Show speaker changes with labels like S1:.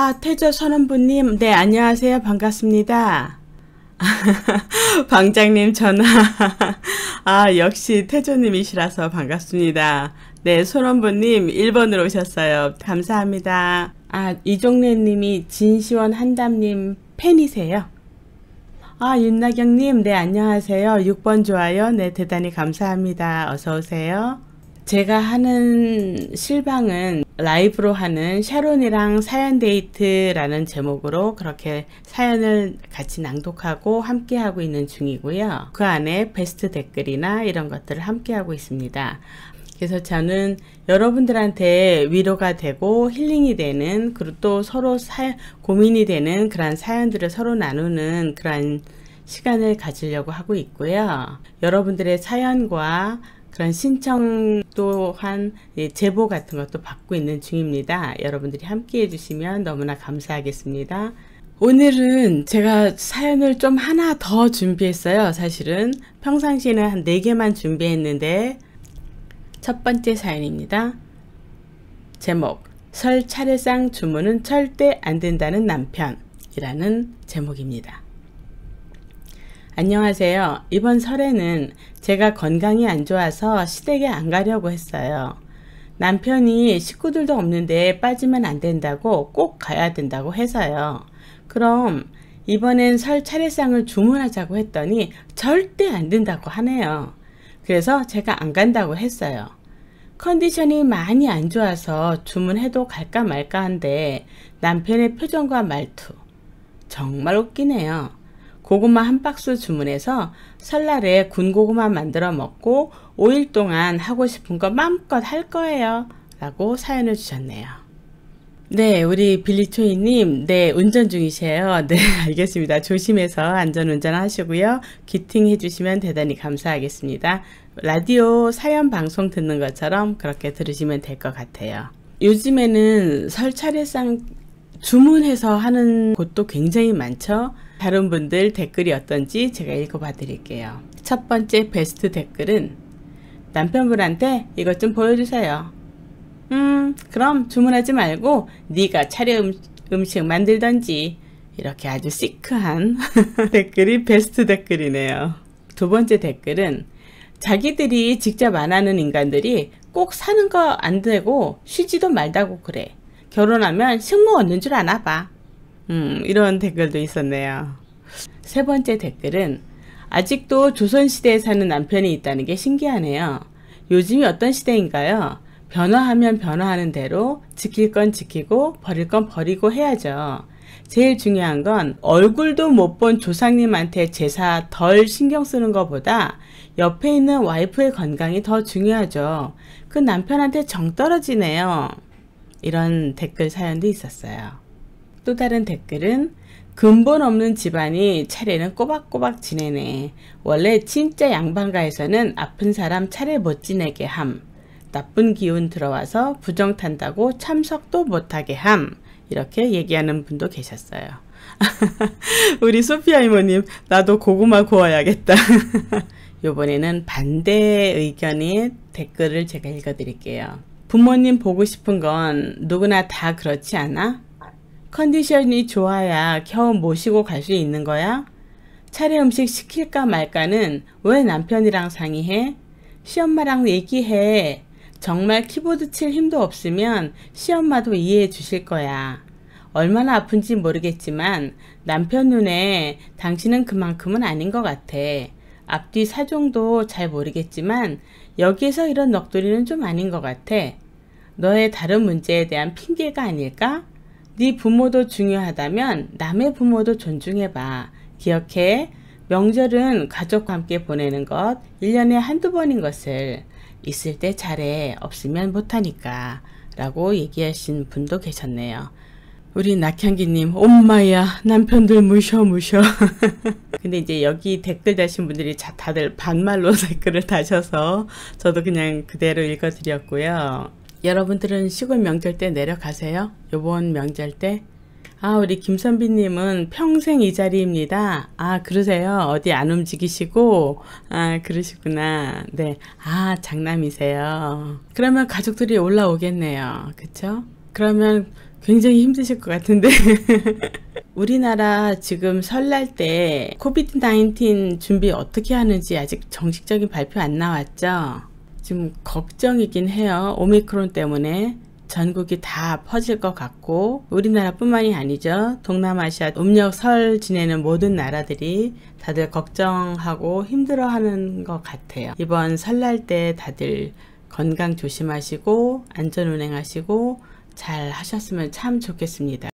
S1: 아, 태조 선원부님. 네, 안녕하세요. 반갑습니다. 방장님 전화. 아, 역시 태조님이시라서 반갑습니다. 네, 선원부님 1번으로 오셨어요. 감사합니다. 아, 이종래님이 진시원 한담님 팬이세요. 아, 윤나경님, 네, 안녕하세요. 6번 좋아요. 네, 대단히 감사합니다. 어서오세요. 제가 하는 실방은 라이브로 하는 샤론이랑 사연 데이트라는 제목으로 그렇게 사연을 같이 낭독하고 함께 하고 있는 중이고요. 그 안에 베스트 댓글이나 이런 것들을 함께 하고 있습니다. 그래서 저는 여러분들한테 위로가 되고 힐링이 되는 그리고 또 서로 사, 고민이 되는 그러한 사연들을 서로 나누는 그러한 시간을 가지려고 하고 있고요. 여러분들의 사연과 그런 신청 또한 제보 같은 것도 받고 있는 중입니다. 여러분들이 함께 해주시면 너무나 감사하겠습니다. 오늘은 제가 사연을 좀 하나 더 준비했어요. 사실은 평상시에는 한 4개만 준비했는데 첫 번째 사연입니다. 제목 설 차례상 주문은 절대 안 된다는 남편이라는 제목입니다. 안녕하세요. 이번 설에는 제가 건강이 안 좋아서 시댁에 안 가려고 했어요. 남편이 식구들도 없는데 빠지면 안 된다고 꼭 가야 된다고 해서요. 그럼 이번엔 설 차례상을 주문하자고 했더니 절대 안 된다고 하네요. 그래서 제가 안 간다고 했어요. 컨디션이 많이 안 좋아서 주문해도 갈까 말까 한데 남편의 표정과 말투 정말 웃기네요. 고구마 한 박스 주문해서 설날에 군고구마 만들어 먹고 5일 동안 하고 싶은 거 마음껏 할 거예요. 라고 사연을 주셨네요. 네, 우리 빌리초이님, 네, 운전 중이세요. 네, 알겠습니다. 조심해서 안전운전 하시고요. 기팅 해주시면 대단히 감사하겠습니다. 라디오 사연 방송 듣는 것처럼 그렇게 들으시면 될 것 같아요. 요즘에는 설차례상 주문해서 하는 곳도 굉장히 많죠. 다른 분들 댓글이 어떤지 제가 읽어봐 드릴게요. 첫 번째 베스트 댓글은 남편분한테 이것 좀 보여주세요. 음 그럼 주문하지 말고 네가 차례 음, 음식 만들던지 이렇게 아주 시크한 댓글이 베스트 댓글이네요. 두 번째 댓글은 자기들이 직접 안 하는 인간들이 꼭 사는 거 안 되고 쉬지도 말다고 그래. 결혼하면 식모 얻는 줄 아나 봐. 음, 이런 댓글도 있었네요. 세 번째 댓글은 아직도 조선시대에 사는 남편이 있다는 게 신기하네요. 요즘이 어떤 시대인가요? 변화하면 변화하는 대로 지킬 건 지키고 버릴 건 버리고 해야죠. 제일 중요한 건 얼굴도 못 본 조상님한테 제사 덜 신경 쓰는 것보다 옆에 있는 와이프의 건강이 더 중요하죠. 그 남편한테 정 떨어지네요. 이런 댓글 사연도 있었어요. 또 다른 댓글은 근본 없는 집안이 차례는 꼬박꼬박 지내네. 원래 진짜 양반가에서는 아픈 사람 차례 못 지내게 함. 나쁜 기운 들어와서 부정 탄다고 참석도 못하게 함. 이렇게 얘기하는 분도 계셨어요. 우리 소피아 이모님, 나도 고구마 구워야겠다. 요번에는 반대 의견의 댓글을 제가 읽어드릴게요. 부모님 보고 싶은 건 누구나 다 그렇지 않아? 컨디션이 좋아야 겨우 모시고 갈 수 있는 거야? 차례 음식 시킬까 말까는 왜 남편이랑 상의해? 시엄마랑 얘기해. 정말 키보드 칠 힘도 없으면 시엄마도 이해해 주실 거야. 얼마나 아픈지 모르겠지만 남편 눈에 당신은 그만큼은 아닌 것 같아. 앞뒤 사정도 잘 모르겠지만 여기에서 이런 넋두리는 좀 아닌 것 같아. 너의 다른 문제에 대한 핑계가 아닐까? 네 부모도 중요하다면 남의 부모도 존중해봐. 기억해. 명절은 가족과 함께 보내는 것, 1년에 한두 번인 것을 있을 때 잘해, 없으면 못하니까 라고 얘기하신 분도 계셨네요. 우리 낙향기님, 엄마야, 남편들 무셔, 무셔. 근데 이제 여기 댓글 다신 분들이 다들 반말로 댓글을 다셔서 저도 그냥 그대로 읽어드렸고요. 여러분들은 시골 명절 때 내려가세요? 요번 명절 때? 아 우리 김선비님은 평생 이 자리입니다. 아 그러세요? 어디 안 움직이시고 아 그러시구나. 네. 아 장남이세요. 그러면 가족들이 올라오겠네요. 그쵸? 그러면 굉장히 힘드실 것 같은데 우리나라 지금 설날 때 코비드 19 준비 어떻게 하는지 아직 정식적인 발표 안 나왔죠? 지금 걱정이긴 해요. 오미크론 때문에 전국이 다 퍼질 것 같고 우리나라뿐만이 아니죠. 동남아시아 음력 설 지내는 모든 나라들이 다들 걱정하고 힘들어하는 것 같아요. 이번 설날 때 다들 건강 조심하시고 안전운행하시고 잘 하셨으면 참 좋겠습니다.